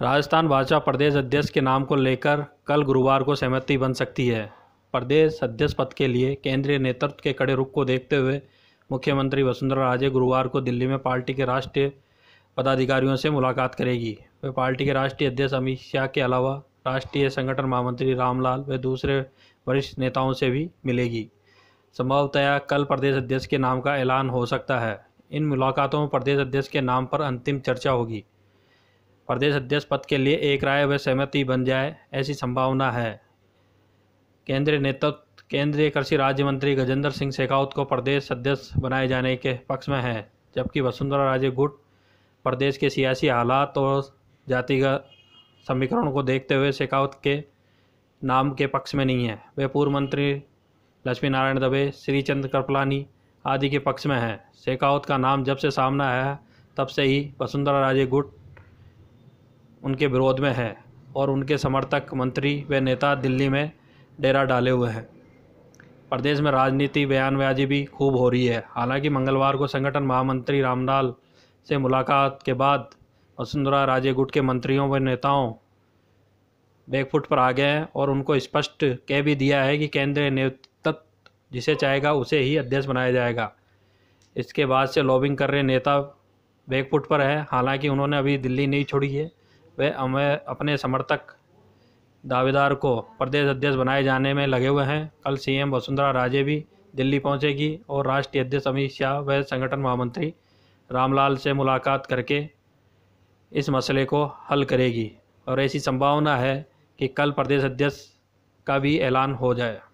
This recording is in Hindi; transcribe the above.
राजस्थान भाजपा प्रदेश अध्यक्ष के नाम को लेकर कल गुरुवार को सहमति बन सकती है प्रदेश अध्यक्ष पद के लिए केंद्रीय नेतृत्व के कड़े रुख को देखते हुए मुख्यमंत्री वसुंधरा राजे गुरुवार को दिल्ली में पार्टी के राष्ट्रीय पदाधिकारियों से मुलाकात करेगी वे पार्टी के राष्ट्रीय अध्यक्ष अमित शाह के अलावा राष्ट्रीय संगठन महामंत्री रामलाल व दूसरे वरिष्ठ नेताओं से भी मिलेगी संभवतया कल प्रदेश अध्यक्ष के नाम का ऐलान हो सकता है इन मुलाकातों में प्रदेश अध्यक्ष के नाम पर अंतिम चर्चा होगी प्रदेश अध्यक्ष पद के लिए एक राय व सहमति बन जाए ऐसी संभावना है केंद्रीय नेतृत्व केंद्रीय कृषि राज्य मंत्री गजेंद्र सिंह शेखावत को प्रदेश अध्यक्ष बनाए जाने के पक्ष में हैं जबकि वसुंधरा राजे गुट प्रदेश के सियासी हालात और जातिगत समीकरण को देखते हुए शेखावत के नाम के पक्ष में नहीं है वे पूर्व मंत्री लक्ष्मी नारायण दबे श्रीचंद कृपलानी आदि के पक्ष में हैं शेखावत का नाम जब से सामना आया तब से ही वसुंधरा राजे गुट उनके विरोध में हैं और उनके समर्थक मंत्री व नेता दिल्ली में डेरा डाले हुए हैं प्रदेश में राजनीति बयानबाजी भी खूब हो रही है हालांकि मंगलवार को संगठन महामंत्री रामलाल से मुलाकात के बाद वसुंधरा राजे गुट के मंत्रियों व नेताओं बैकफुट पर आ गए हैं और उनको स्पष्ट कह भी दिया है कि केंद्रीय नेतृत्व जिसे चाहेगा उसे ही अध्यक्ष बनाया जाएगा इसके बाद से लॉबिंग कर रहे नेता बैकफुट पर है हालांकि उन्होंने अभी दिल्ली नहीं छोड़ी है वे अपने समर्थक दावेदार को प्रदेश अध्यक्ष बनाए जाने में लगे हुए हैं कल सीएम वसुंधरा राजे भी दिल्ली पहुंचेगी और राष्ट्रीय अध्यक्ष अमित शाह व संगठन महामंत्री रामलाल से मुलाकात करके इस मसले को हल करेगी और ऐसी संभावना है कि कल प्रदेश अध्यक्ष का भी ऐलान हो जाए